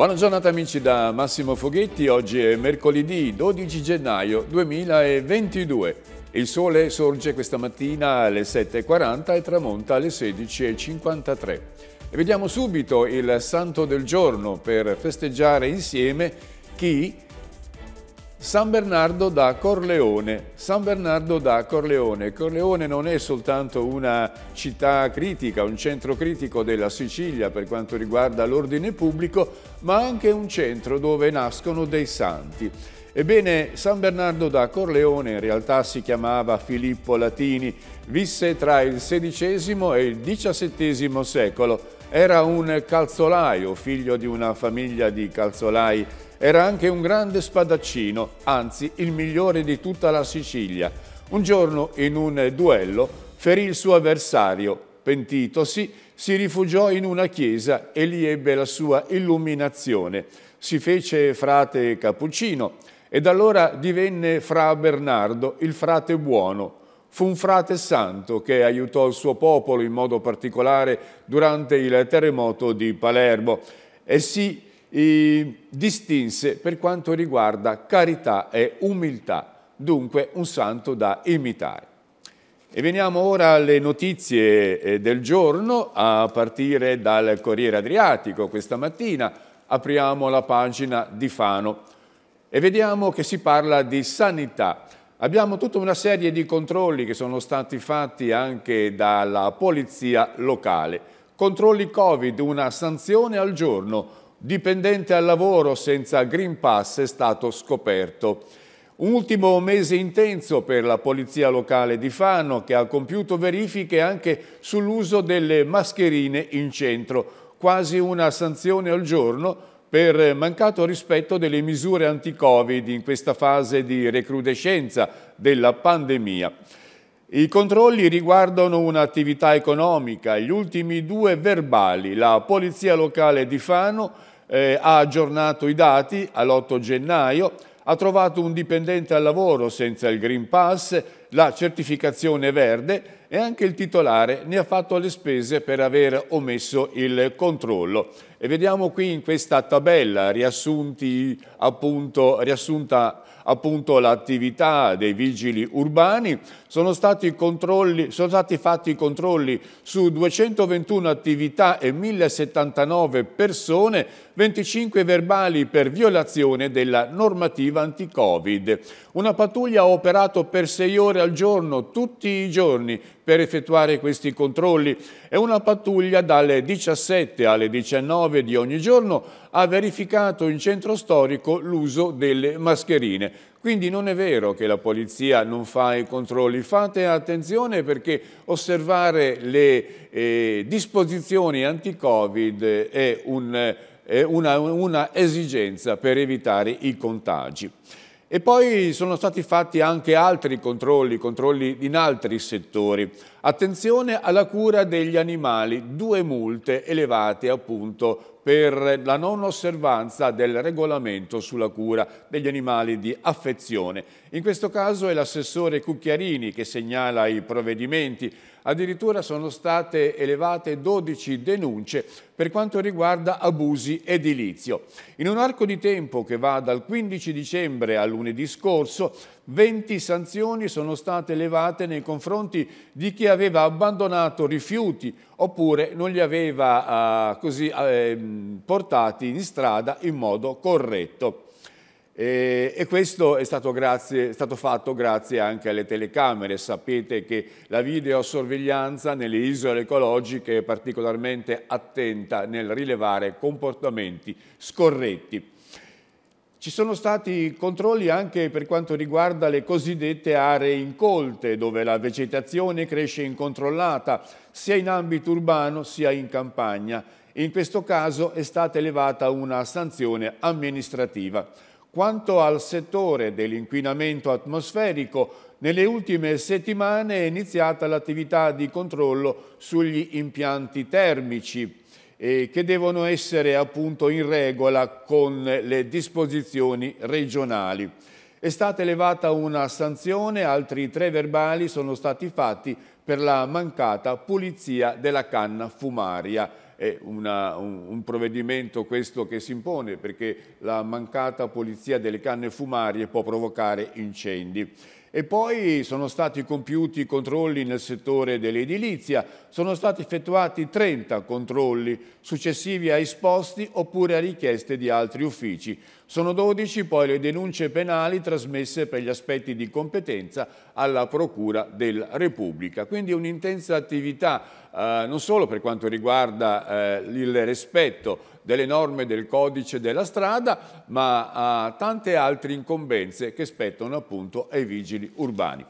Buona giornata amici da Massimo Foghetti, oggi è mercoledì 12 gennaio 2022. Il sole sorge questa mattina alle 7.40 e tramonta alle 16.53. E vediamo subito il santo del giorno per festeggiare insieme chi San Bernardo da Corleone. San Bernardo da Corleone. Corleone non è soltanto una città critica, un centro critico della Sicilia per quanto riguarda l'ordine pubblico, ma anche un centro dove nascono dei santi. Ebbene, San Bernardo da Corleone in realtà si chiamava Filippo Latini, visse tra il XVI e il XVII secolo. Era un calzolaio, figlio di una famiglia di calzolai era anche un grande spadaccino, anzi il migliore di tutta la Sicilia. Un giorno, in un duello, ferì il suo avversario. Pentitosi, si rifugiò in una chiesa e lì ebbe la sua illuminazione. Si fece frate cappuccino ed allora divenne fra Bernardo, il frate buono, fu un frate santo che aiutò il suo popolo in modo particolare durante il terremoto di Palermo e si distinse per quanto riguarda carità e umiltà, dunque un santo da imitare. E veniamo ora alle notizie eh, del giorno, a partire dal Corriere Adriatico questa mattina. Apriamo la pagina di Fano e vediamo che si parla di sanità. Abbiamo tutta una serie di controlli che sono stati fatti anche dalla polizia locale. Controlli Covid, una sanzione al giorno, dipendente al lavoro senza Green Pass è stato scoperto. Un ultimo mese intenso per la Polizia Locale di Fano che ha compiuto verifiche anche sull'uso delle mascherine in centro, quasi una sanzione al giorno per mancato rispetto delle misure anti-Covid in questa fase di recrudescenza della pandemia. I controlli riguardano un'attività economica, gli ultimi due verbali, la Polizia Locale di Fano eh, ha aggiornato i dati all'8 gennaio, ha trovato un dipendente al lavoro senza il Green Pass, la certificazione verde e anche il titolare ne ha fatto le spese per aver omesso il controllo. E vediamo qui in questa tabella appunto, riassunta appunto l'attività dei vigili urbani, sono stati, sono stati, fatti controlli su 221 attività e 1079 persone, 25 verbali per violazione della normativa anti-Covid. Una pattuglia ha operato per 6 ore al giorno, tutti i giorni, per effettuare questi controlli e una pattuglia dalle 17 alle 19 di ogni giorno ha verificato in centro storico l'uso delle mascherine. Quindi non è vero che la polizia non fa i controlli, fate attenzione perché osservare le eh, disposizioni anti-Covid è un, eh, una, una esigenza per evitare i contagi. E poi sono stati fatti anche altri controlli, controlli in altri settori. Attenzione alla cura degli animali, due multe elevate appunto per la non osservanza del regolamento sulla cura degli animali di affezione. In questo caso è l'assessore Cucchiarini che segnala i provvedimenti Addirittura sono state elevate 12 denunce per quanto riguarda abusi edilizio. In un arco di tempo che va dal 15 dicembre al lunedì scorso, 20 sanzioni sono state elevate nei confronti di chi aveva abbandonato rifiuti oppure non li aveva eh, così, eh, portati in strada in modo corretto. E, e questo è stato, grazie, è stato, fatto grazie anche alle telecamere. Sapete che la videosorveglianza nelle isole ecologiche è particolarmente attenta nel rilevare comportamenti scorretti. Ci sono stati controlli anche per quanto riguarda le cosiddette aree incolte, dove la vegetazione cresce incontrollata, sia in ambito urbano sia in campagna. In questo caso è stata elevata una sanzione amministrativa. Quanto al settore dell'inquinamento atmosferico, nelle ultime settimane è iniziata l'attività di controllo sugli impianti termici eh, che devono essere appunto in regola con le disposizioni regionali. È stata elevata una sanzione, altri tre verbali sono stati fatti per la mancata pulizia della canna fumaria è una, un, un, provvedimento questo che si impone perché la mancata pulizia delle canne fumarie può provocare incendi. E poi sono stati compiuti controlli nel settore dell'edilizia, sono stati effettuati 30 controlli successivi a esposti oppure a richieste di altri uffici. Sono 12 poi le denunce penali trasmesse per gli aspetti di competenza alla Procura della Repubblica. Quindi un'intensa attività eh, non solo per quanto riguarda eh, il rispetto delle norme del codice della strada, ma a eh, tante altre incombenze che spettano appunto ai vigili urbani.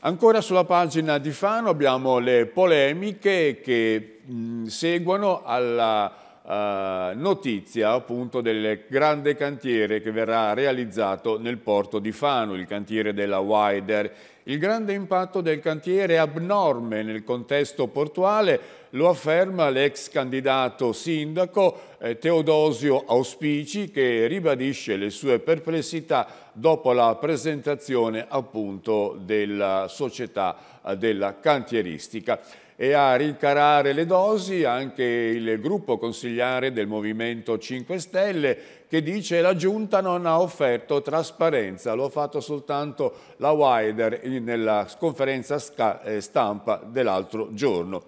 Ancora sulla pagina di Fano abbiamo le polemiche che mh, seguono alla eh, notizia appunto del grande cantiere che verrà realizzato nel porto di Fano, il cantiere della Wider. Il grande impatto del cantiere è abnorme nel contesto portuale, lo afferma l'ex candidato sindaco eh, Teodosio Auspici che ribadisce le sue perplessità dopo la presentazione appunto della società eh, della cantieristica e a rincarare le dosi anche il gruppo consigliare del Movimento 5 Stelle che dice che la Giunta non ha offerto trasparenza, lo ha fatto soltanto la Wider nella conferenza eh, stampa dell'altro giorno.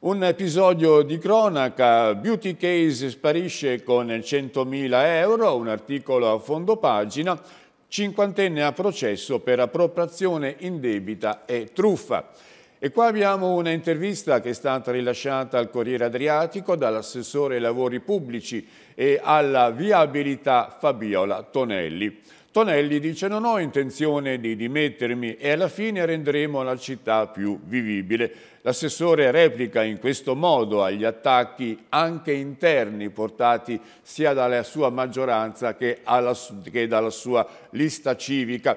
Un episodio di cronaca, Beauty Case sparisce con 100.000 euro, un articolo a fondo pagina, cinquantenne a processo per appropriazione indebita e truffa. E qua abbiamo un'intervista che è stata rilasciata al Corriere Adriatico dall'assessore ai lavori pubblici e alla viabilità Fabiola Tonelli. Tonelli dice non ho intenzione di dimettermi e alla fine renderemo la città più vivibile. L'assessore replica in questo modo agli attacchi anche interni portati sia dalla sua maggioranza che, alla, che dalla sua lista civica.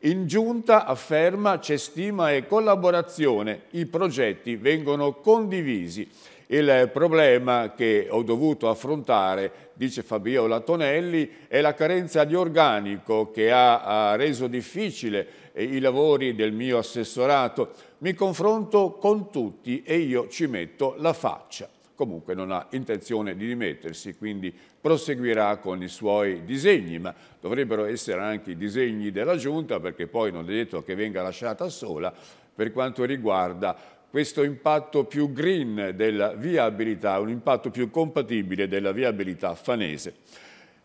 In giunta afferma c'è stima e collaborazione, i progetti vengono condivisi. Il problema che ho dovuto affrontare, dice Fabiola Tonelli, è la carenza di organico che ha, ha reso difficile eh, i lavori del mio assessorato. Mi confronto con tutti e io ci metto la faccia comunque non ha intenzione di dimettersi, quindi proseguirà con i suoi disegni, ma dovrebbero essere anche i disegni della Giunta, perché poi non è detto che venga lasciata sola per quanto riguarda questo impatto più green della viabilità, un impatto più compatibile della viabilità fanese.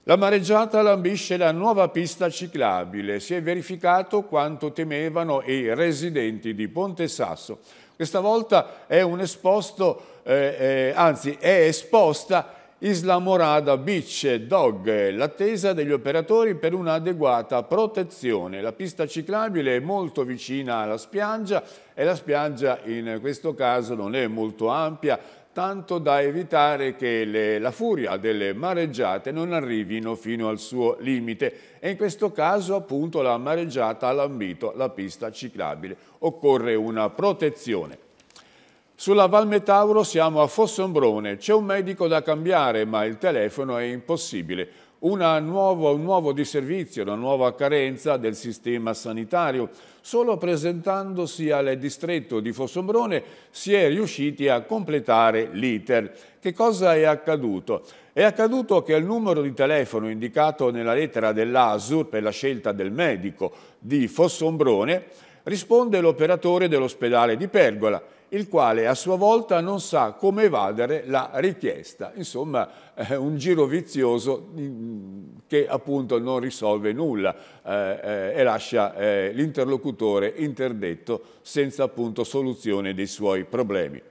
La mareggiata lambisce la nuova pista ciclabile. Si è verificato quanto temevano i residenti di Ponte Sasso. Questa volta è, esposto, eh, eh, anzi, è esposta Isla Morada Beach Dog, l'attesa degli operatori per un'adeguata protezione. La pista ciclabile è molto vicina alla spiaggia e la spiaggia in questo caso non è molto ampia, tanto da evitare che le, la furia delle mareggiate non arrivino fino al suo limite e in questo caso appunto la mareggiata ha lambito la pista ciclabile. Occorre una protezione. Sulla Val Metauro siamo a Fossombrone, c'è un medico da cambiare ma il telefono è impossibile. Nuova, un nuovo disservizio, una nuova carenza del sistema sanitario. Solo presentandosi al distretto di Fossombrone si è riusciti a completare l'iter. Che cosa è accaduto? È accaduto che il numero di telefono indicato nella lettera dell'ASUR per la scelta del medico di Fossombrone risponde l'operatore dell'ospedale di Pergola il quale a sua volta non sa come evadere la richiesta. Insomma, eh, un giro vizioso mm, che appunto non risolve nulla eh, eh e lascia eh, l'interlocutore interdetto senza appunto soluzione dei suoi problemi.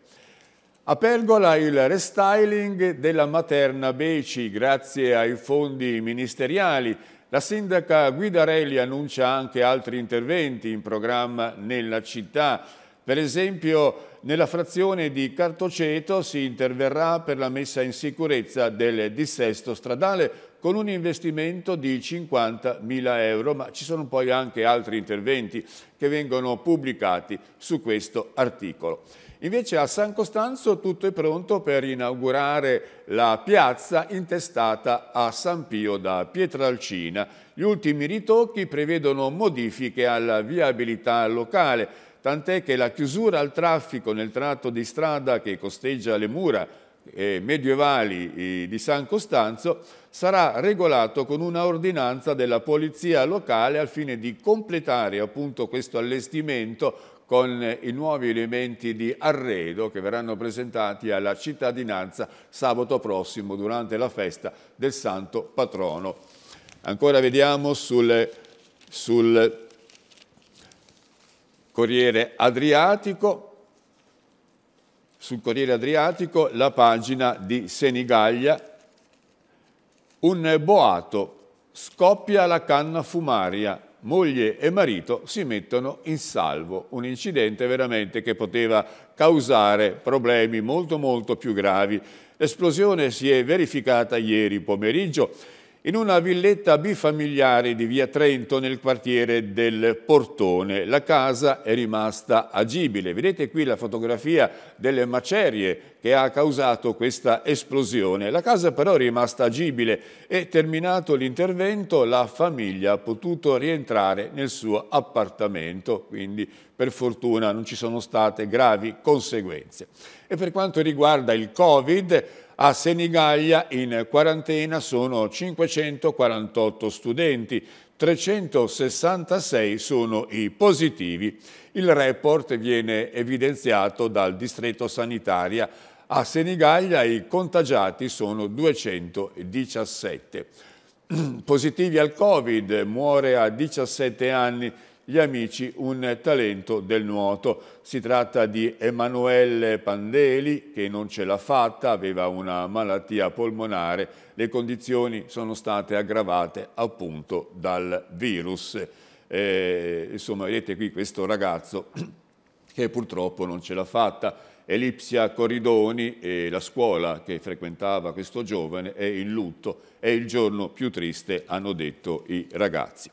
A Pergola il restyling della materna Beci grazie ai fondi ministeriali. La sindaca Guidarelli annuncia anche altri interventi in programma nella città. Per esempio nella frazione di Cartoceto si interverrà per la messa in sicurezza del dissesto stradale con un investimento di 50.000 euro, ma ci sono poi anche altri interventi che vengono pubblicati su questo articolo. Invece a San Costanzo tutto è pronto per inaugurare la piazza intestata a San Pio da Pietralcina. Gli ultimi ritocchi prevedono modifiche alla viabilità locale, tant'è che la chiusura al traffico nel tratto di strada che costeggia le mura eh, medievali eh, di San Costanzo sarà regolato con una ordinanza della polizia locale al fine di completare appunto questo allestimento con eh, i nuovi elementi di arredo che verranno presentati alla cittadinanza sabato prossimo durante la festa del Santo Patrono. Ancora vediamo sul, sul Corriere Adriatico, sul Corriere Adriatico la pagina di Senigallia, un boato, scoppia la canna fumaria, moglie e marito si mettono in salvo, un incidente veramente che poteva causare problemi molto molto più gravi. L'esplosione si è verificata ieri pomeriggio in una villetta bifamiliare di via Trento nel quartiere del Portone. La casa è rimasta agibile. Vedete qui la fotografia delle macerie che ha causato questa esplosione. La casa però è rimasta agibile e terminato l'intervento la famiglia ha potuto rientrare nel suo appartamento, quindi per fortuna non ci sono state gravi conseguenze. E per quanto riguarda il Covid, a Senigallia in quarantena sono 548 studenti, 366 sono i positivi. Il report viene evidenziato dal distretto sanitaria. A Senigallia i contagiati sono 217. Positivi al Covid, muore a 17 anni gli amici un talento del nuoto. Si tratta di Emanuele Pandeli che non ce l'ha fatta, aveva una malattia polmonare, le condizioni sono state aggravate appunto dal virus. Eh, insomma, vedete qui questo ragazzo che purtroppo non ce l'ha fatta. Elipsia Corridoni, eh, la scuola che frequentava questo giovane, è in lutto, è il giorno più triste, hanno detto i ragazzi.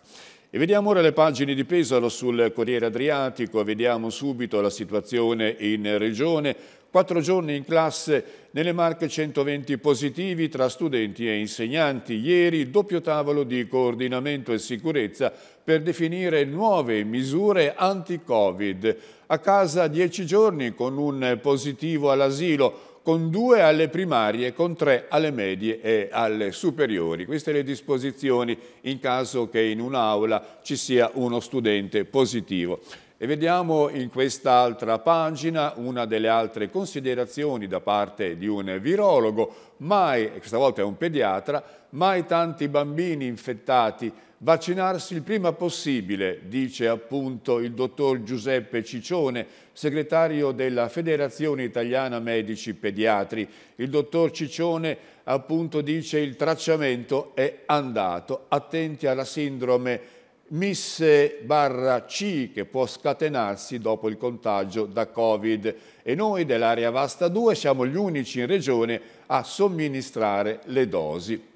E vediamo ora le pagine di Pesaro sul Corriere Adriatico, vediamo subito la situazione in regione. Quattro giorni in classe, nelle Marche 120 positivi tra studenti e insegnanti. Ieri doppio tavolo di coordinamento e sicurezza per definire nuove misure anti-Covid. A casa 10 giorni con un positivo all'asilo, con due alle primarie, con tre alle medie e alle superiori. Queste le disposizioni in caso che in un'aula ci sia uno studente positivo. E vediamo in quest'altra pagina una delle altre considerazioni da parte di un virologo. Mai, questa volta è un pediatra, mai tanti bambini infettati Vaccinarsi il prima possibile, dice appunto il dottor Giuseppe Ciccione, segretario della Federazione Italiana Medici Pediatri. Il dottor Ciccione appunto dice il tracciamento è andato, attenti alla sindrome MIS barra C che può scatenarsi dopo il contagio da Covid e noi dell'area Vasta 2 siamo gli unici in regione a somministrare le dosi.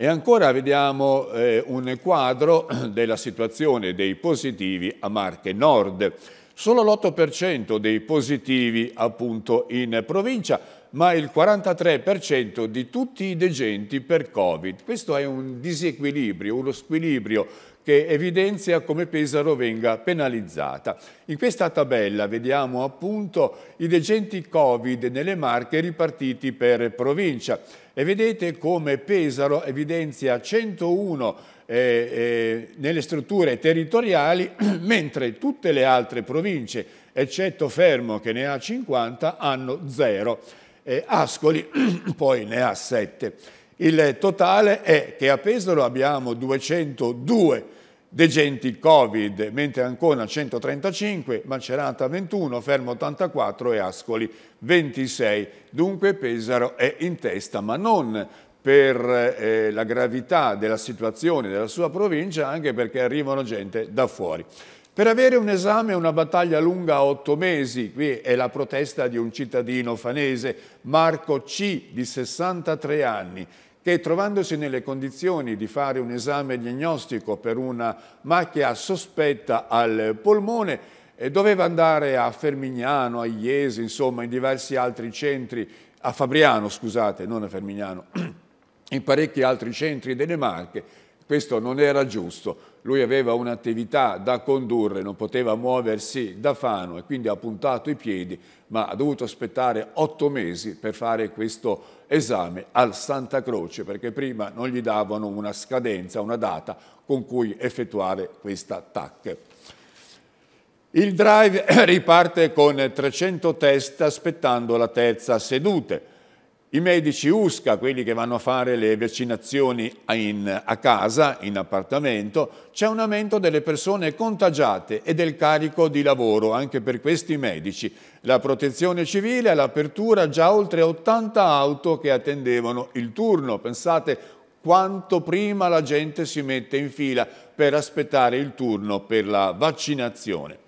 E ancora vediamo eh, un quadro della situazione dei positivi a Marche Nord. Solo l'8% dei positivi appunto in provincia, ma il 43% di tutti i degenti per Covid. Questo è un disequilibrio, uno squilibrio che evidenzia come Pesaro venga penalizzata. In questa tabella vediamo appunto i degenti Covid nelle Marche ripartiti per provincia e vedete come Pesaro evidenzia 101 eh, eh, nelle strutture territoriali, mentre tutte le altre province, eccetto Fermo che ne ha 50, hanno 0. Ascoli poi ne ha 7. Il totale è che a Pesaro abbiamo 202 degenti Covid, mentre Ancona 135, Macerata 21, Fermo 84 e Ascoli 26. Dunque Pesaro è in testa, ma non per eh, la gravità della situazione della sua provincia, anche perché arrivano gente da fuori. Per avere un esame, una battaglia lunga otto mesi, qui è la protesta di un cittadino fanese, Marco C, di 63 anni, che trovandosi nelle condizioni di fare un esame diagnostico per una macchia sospetta al polmone, eh, doveva andare a Fermignano, a Iesi, insomma, in diversi altri centri, a Fabriano, scusate, non a Fermignano, in parecchi altri centri delle Marche. Questo non era giusto. Lui aveva un'attività da condurre, non poteva muoversi da Fano e quindi ha puntato i piedi, ma ha dovuto aspettare otto mesi per fare questo esame al Santa Croce, perché prima non gli davano una scadenza, una data con cui effettuare questa TAC. Il drive riparte con 300 test aspettando la terza sedute. I medici USCA, quelli che vanno a fare le vaccinazioni in, a casa, in appartamento, c'è un aumento delle persone contagiate e del carico di lavoro anche per questi medici. La protezione civile ha l'apertura già oltre 80 auto che attendevano il turno. Pensate quanto prima la gente si mette in fila per aspettare il turno per la vaccinazione.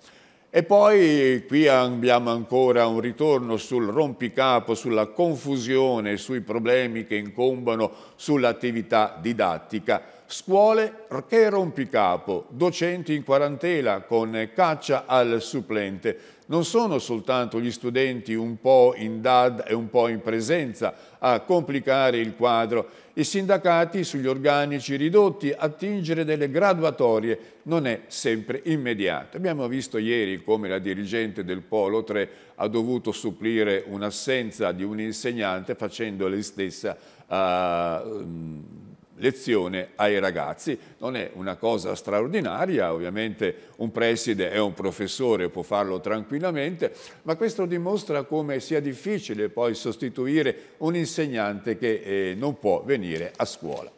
E poi qui abbiamo ancora un ritorno sul rompicapo, sulla confusione, sui problemi che incombano sull'attività didattica. Scuole che rompicapo, docenti in quarantena con caccia al supplente non sono soltanto gli studenti un po' in DAD e un po' in presenza a complicare il quadro, i sindacati sugli organici ridotti, attingere delle graduatorie non è sempre immediato. Abbiamo visto ieri come la dirigente del Polo 3 ha dovuto supplire un'assenza di un insegnante facendo lei stessa uh, lezione ai ragazzi. Non è una cosa straordinaria, ovviamente un preside è un professore, può farlo tranquillamente, ma questo dimostra come sia difficile poi sostituire un insegnante che eh, non può venire a scuola.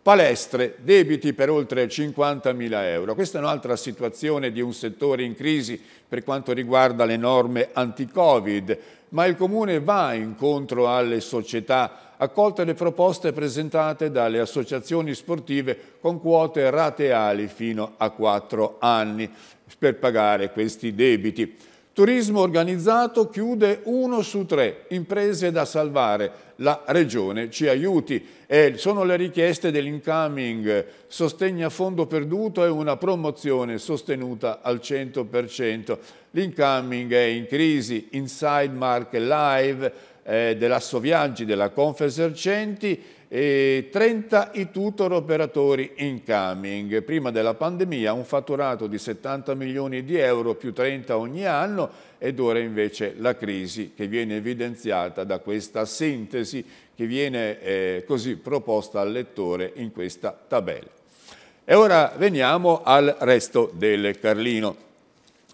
Palestre, debiti per oltre 50.000 euro. Questa è un'altra situazione di un settore in crisi per quanto riguarda le norme anti-Covid, ma il Comune va incontro alle società accolte le proposte presentate dalle associazioni sportive con quote rateali fino a 4 anni per pagare questi debiti. Turismo organizzato chiude uno su tre, imprese da salvare, la Regione ci aiuti. E eh, sono le richieste dell'incoming, sostegno a fondo perduto e una promozione sostenuta al 100%. L'incoming è in crisi, Inside Market Live, eh, dell'Asso Viaggi, della Confesercenti e 30 i tutor operatori incoming. Prima della pandemia un fatturato di 70 milioni di euro più 30 ogni anno ed ora invece la crisi che viene evidenziata da questa sintesi che viene eh, così proposta al lettore in questa tabella. E ora veniamo al resto del Carlino.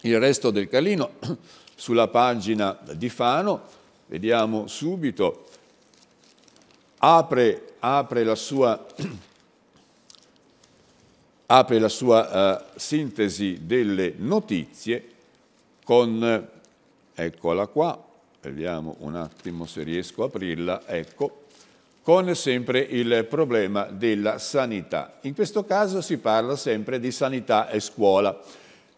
Il resto del Carlino sulla pagina di Fano Vediamo subito, apre, apre la sua, apre la sua uh, sintesi delle notizie con, eccola qua, vediamo un attimo se riesco a aprirla, ecco, con sempre il problema della sanità. In questo caso si parla sempre di sanità e scuola.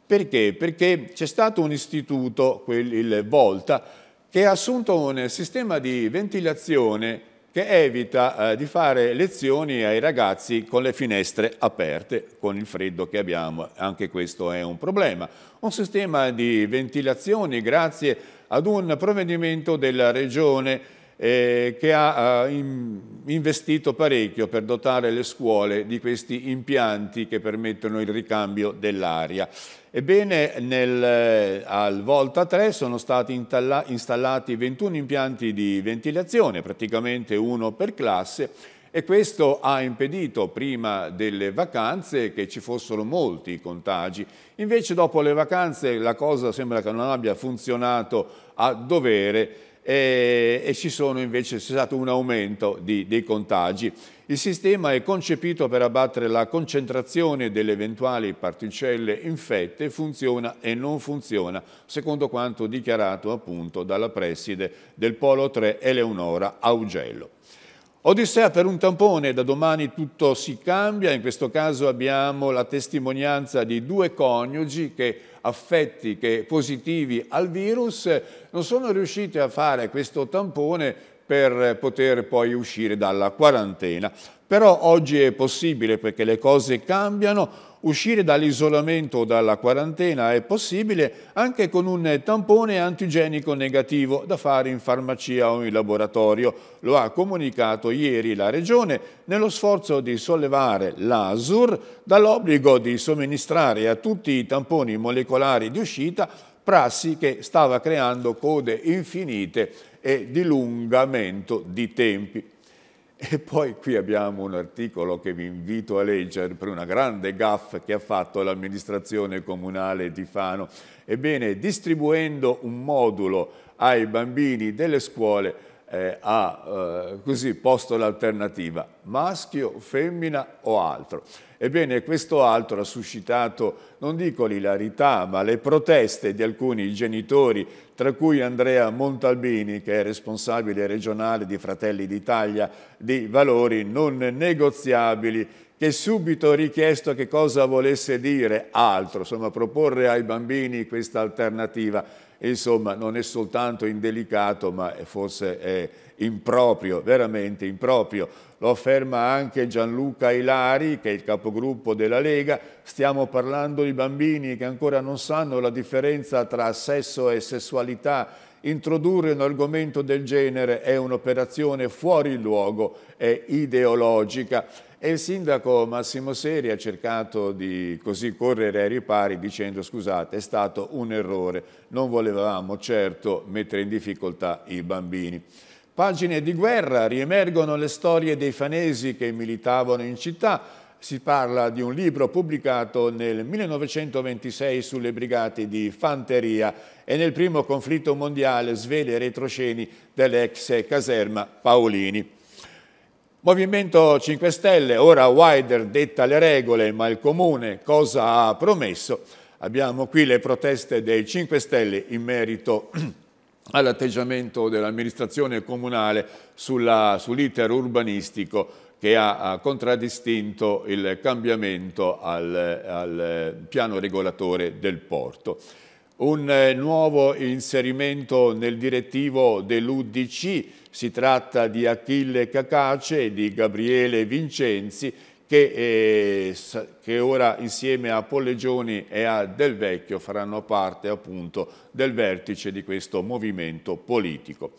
Perché? Perché c'è stato un istituto, il Volta, che ha assunto un sistema di ventilazione che evita eh, di fare lezioni ai ragazzi con le finestre aperte, con il freddo che abbiamo, anche questo è un problema. Un sistema di ventilazione grazie ad un provvedimento della Regione eh, che ha eh, in, investito parecchio per dotare le scuole di questi impianti che permettono il ricambio dell'aria. Ebbene, nel, eh, al Volta 3 sono stati intalla, installati 21 impianti di ventilazione, praticamente uno per classe, e questo ha impedito prima delle vacanze che ci fossero molti contagi. Invece dopo le vacanze la cosa sembra che non abbia funzionato a dovere e, e ci sono invece, c'è stato un aumento di, dei contagi. Il sistema è concepito per abbattere la concentrazione delle eventuali particelle infette, funziona e non funziona, secondo quanto dichiarato appunto dalla preside del Polo 3 Eleonora Augello. Odissea per un tampone, da domani tutto si cambia, in questo caso abbiamo la testimonianza di due coniugi che affetti che positivi al virus non sono riusciti a fare questo tampone per poter poi uscire dalla quarantena. Però oggi è possibile, perché le cose cambiano, uscire dall'isolamento o dalla quarantena è possibile anche con un tampone antigenico negativo da fare in farmacia o in laboratorio. Lo ha comunicato ieri la Regione nello sforzo di sollevare l'ASUR dall'obbligo di somministrare a tutti i tamponi molecolari di uscita prassi che stava creando code infinite e dilungamento di tempi. E poi qui abbiamo un articolo che vi invito a leggere per una grande gaffa che ha fatto l'amministrazione comunale di Fano. Ebbene, distribuendo un modulo ai bambini delle scuole eh, ha eh, così posto l'alternativa maschio, femmina o altro. Ebbene, questo altro ha suscitato, non dico l'ilarità, ma le proteste di alcuni genitori, tra cui Andrea Montalbini, che è responsabile regionale di Fratelli d'Italia, di valori non negoziabili, che subito ha richiesto che cosa volesse dire altro, insomma, proporre ai bambini questa alternativa. Insomma, non è soltanto indelicato, ma forse è improprio, veramente improprio. Lo afferma anche Gianluca Ilari, che è il capogruppo della Lega. Stiamo parlando di bambini che ancora non sanno la differenza tra sesso e sessualità. Introdurre un argomento del genere è un'operazione fuori luogo, è ideologica. E il sindaco Massimo Seri ha cercato di così correre ai ripari dicendo scusate è stato un errore, non volevamo certo mettere in difficoltà i bambini. Pagine di guerra, riemergono le storie dei fanesi che militavano in città. Si parla di un libro pubblicato nel 1926 sulle brigate di fanteria e nel primo conflitto mondiale svele i retrosceni dell'ex caserma Paolini. Movimento 5 Stelle, ora Wider detta le regole, ma il Comune cosa ha promesso? Abbiamo qui le proteste dei 5 Stelle in merito all'atteggiamento dell'amministrazione comunale sull'iter sull urbanistico che ha contraddistinto il cambiamento al, al piano regolatore del porto. Un eh, nuovo inserimento nel direttivo dell'UDC, si tratta di Achille Cacace e di Gabriele Vincenzi, che, eh, che, ora insieme a Pollegioni e a Del Vecchio faranno parte appunto del vertice di questo movimento politico.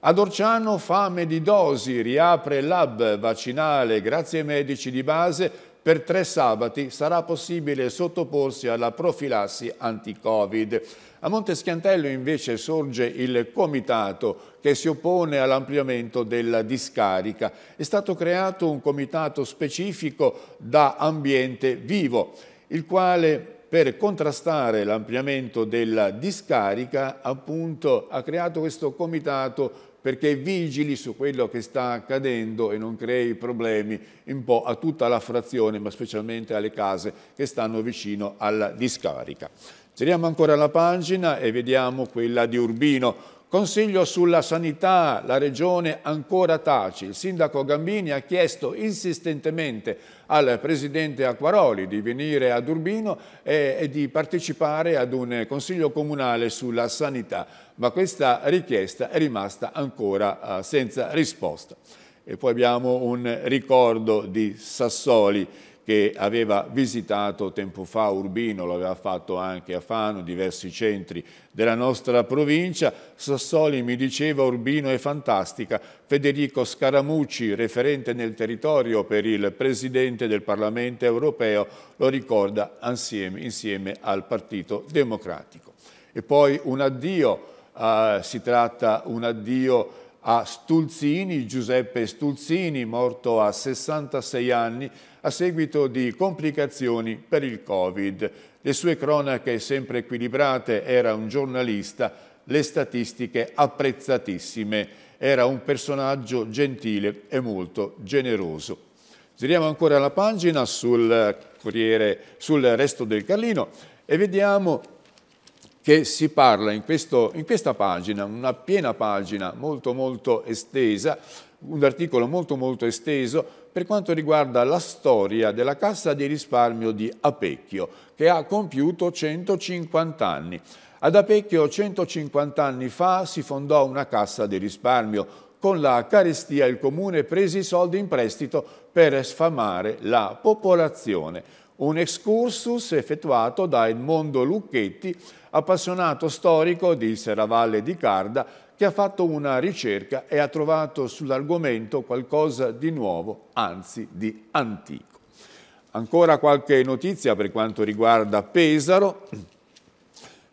Ad Orciano fame di dosi, riapre il vaccinale grazie ai medici di base, per tre sabati sarà possibile sottoporsi alla profilassi anti-Covid. A Monteschiantello invece sorge il comitato che si oppone all'ampliamento della discarica. È stato creato un comitato specifico da ambiente vivo, il quale per contrastare l'ampliamento della discarica appunto ha creato questo comitato perché vigili su quello che sta accadendo e non crei problemi un po' a tutta la frazione ma specialmente alle case che stanno vicino alla discarica. Giriamo ancora la pagina e vediamo quella di Urbino Consiglio sulla sanità, la Regione ancora taci. Il sindaco Gambini ha chiesto insistentemente al presidente Acquaroli di venire ad Urbino e, e, di partecipare ad un consiglio comunale sulla sanità, ma questa richiesta è rimasta ancora eh, senza risposta. E poi abbiamo un ricordo di Sassoli che aveva visitato tempo fa Urbino, l'aveva fatto anche a Fano, diversi centri della nostra provincia. Sassoli mi diceva Urbino è fantastica. Federico Scaramucci, referente nel territorio per il Presidente del Parlamento europeo, lo ricorda insieme, insieme al Partito Democratico. E poi un addio, eh, si tratta di un addio a Stulzini, Giuseppe Stulzini, morto a 66 anni a seguito di complicazioni per il Covid. Le sue cronache sempre equilibrate, era un giornalista, le statistiche apprezzatissime, era un personaggio gentile e molto generoso. Giriamo ancora la pagina sul eh, Corriere, sul Resto del Carlino e vediamo che si parla in, questo, in questa pagina, una piena pagina molto molto estesa, un articolo molto molto esteso per quanto riguarda la storia della Cassa di risparmio di Apecchio, che ha compiuto 150 anni. Ad Apecchio 150 anni fa si fondò una Cassa di risparmio. Con la carestia il comune prese i soldi in prestito per sfamare la popolazione un excursus effettuato da Edmondo Lucchetti, appassionato storico di Serravalle di Carda, che ha fatto una ricerca e ha trovato sull'argomento qualcosa di nuovo, anzi di antico. Ancora qualche notizia per quanto riguarda Pesaro.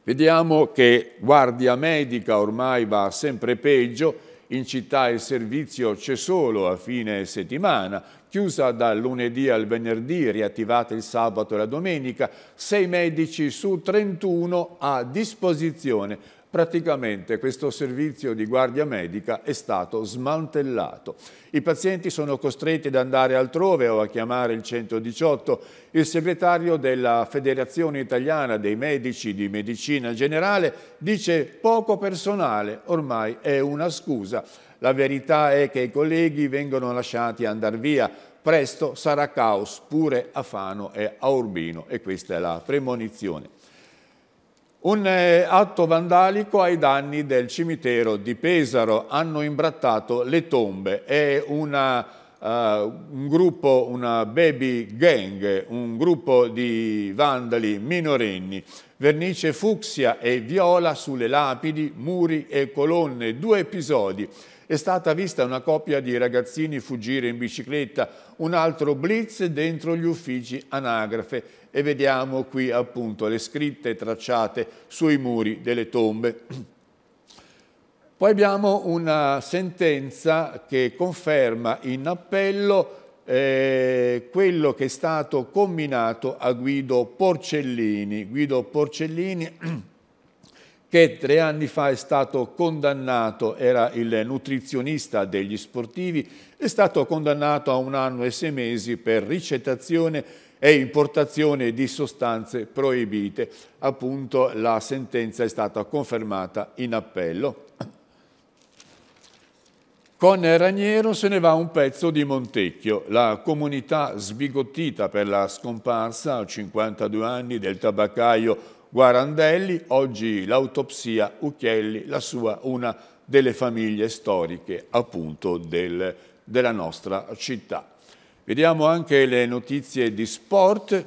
Vediamo che Guardia Medica ormai va sempre peggio, in città il servizio c'è solo a fine settimana, chiusa dal lunedì al venerdì, riattivata il sabato e la domenica, 6 medici su 31 a disposizione praticamente questo servizio di guardia medica è stato smantellato. I pazienti sono costretti ad andare altrove o a chiamare il 118. Il segretario della Federazione Italiana dei Medici di Medicina Generale dice poco personale ormai è una scusa. La verità è che i colleghi vengono lasciati andare via. Presto sarà caos pure a Fano e a Urbino e questa è la premonizione. Un eh, atto vandalico ai danni del cimitero di Pesaro, hanno imbrattato le tombe, è una, uh, un gruppo, una baby gang, un gruppo di vandali minorenni, vernice fucsia e viola sulle lapidi, muri e colonne, due episodi è stata vista una coppia di ragazzini fuggire in bicicletta, un altro blitz dentro gli uffici anagrafe e vediamo qui appunto le scritte tracciate sui muri delle tombe. Poi abbiamo una sentenza che conferma in appello eh, quello che è stato combinato a Guido Porcellini. Guido Porcellini che tre anni fa è stato condannato, era il nutrizionista degli sportivi, è stato condannato a un anno e sei mesi per ricettazione e importazione di sostanze proibite. Appunto la sentenza è stata confermata in appello. Con Raniero se ne va un pezzo di Montecchio, la comunità sbigottita per la scomparsa a 52 anni del tabaccaio Guarandelli, oggi l'autopsia Ucchielli, la sua una delle famiglie storiche appunto del, della nostra città. Vediamo anche le notizie di sport,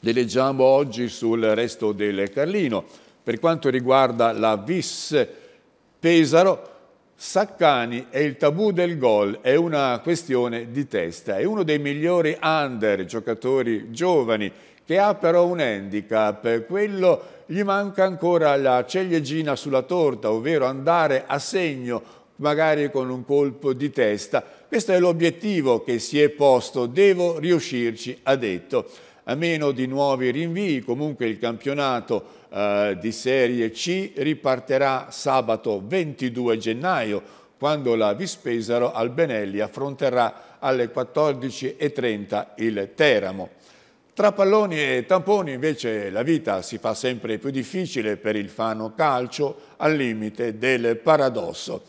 le leggiamo oggi sul resto del Carlino. Per quanto riguarda la Vis Pesaro, Saccani e il tabù del gol è una questione di testa. È uno dei migliori under, giocatori giovani, che ha però un handicap. Quello gli manca ancora la ciliegina sulla torta, ovvero andare a segno magari con un colpo di testa. Questo è l'obiettivo che si è posto, devo riuscirci, ha detto. A meno di nuovi rinvii, comunque il campionato eh, di Serie C riparterà sabato 22 gennaio, quando la Vispesaro Albenelli affronterà alle 14.30 il Teramo. Tra palloni e tamponi invece la vita si fa sempre più difficile per il fano calcio al limite del paradosso.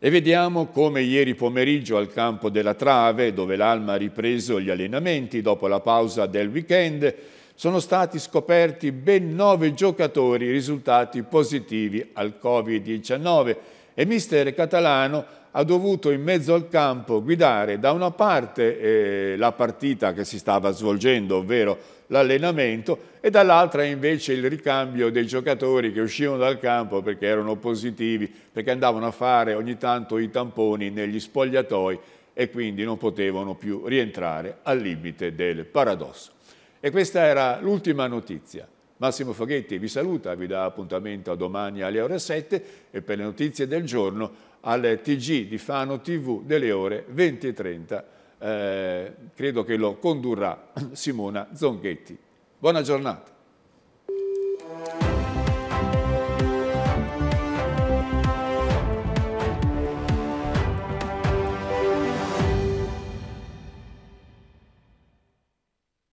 E vediamo come ieri pomeriggio al campo della Trave, dove l'Alma ha ripreso gli allenamenti dopo la pausa del weekend, sono stati scoperti ben nove giocatori risultati positivi al Covid-19 e mister Catalano ha dovuto in mezzo al campo guidare da una parte eh, la partita che si stava svolgendo, ovvero l'allenamento, e dall'altra invece il ricambio dei giocatori che uscivano dal campo perché erano positivi, perché andavano a fare ogni tanto i tamponi negli spogliatoi e quindi non potevano più rientrare al limite del paradosso. E questa era l'ultima notizia. Massimo Foghetti vi saluta, vi dà appuntamento a domani alle ore 7 e per le notizie del giorno al TG di Fano TV delle ore 20.30. Eh, credo che lo condurrà Simona Zonghetti. Buona giornata.